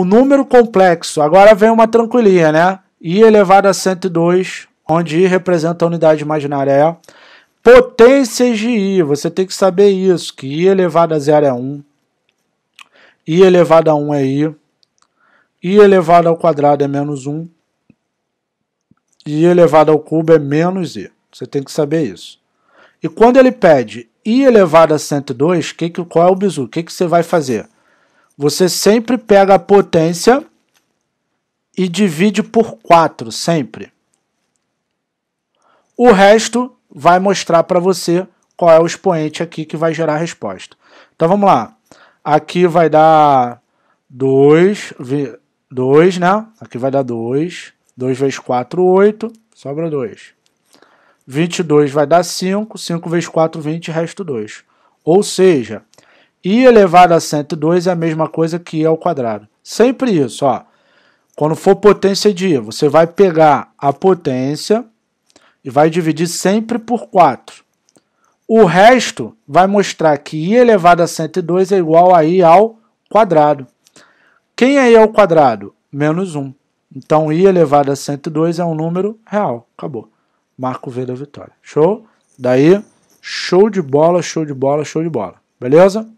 O número complexo, agora vem uma tranquilinha, né? I elevado a 102, onde I representa a unidade imaginária é potências de I. Você tem que saber isso, que I elevado a zero é 1, I elevado a 1 é I, I elevado ao quadrado é menos 1, I elevado ao cubo é menos I. Você tem que saber isso. E quando ele pede I elevado a 102, que, que, qual é o bizu? O que, que você vai fazer? Você sempre pega a potência e divide por 4, sempre. O resto vai mostrar para você qual é o expoente aqui que vai gerar a resposta. Então vamos lá. Aqui vai dar 2, 2, né? Aqui vai dar 2. 2 vezes 4, 8. Sobra 2. 22 vai dar 5. 5 vezes 4, 20. Resto 2. Ou seja, i elevado a 102 é a mesma coisa que i ao quadrado. Sempre isso, ó. Quando for potência de i, você vai pegar a potência e vai dividir sempre por 4. O resto vai mostrar que i elevado a 102 é igual a i ao quadrado. Quem é i ao quadrado? Menos 1. Então, i elevado a 102 é um número real. Acabou. Marco V da vitória. Show? Daí, show de bola, show de bola, show de bola. Beleza?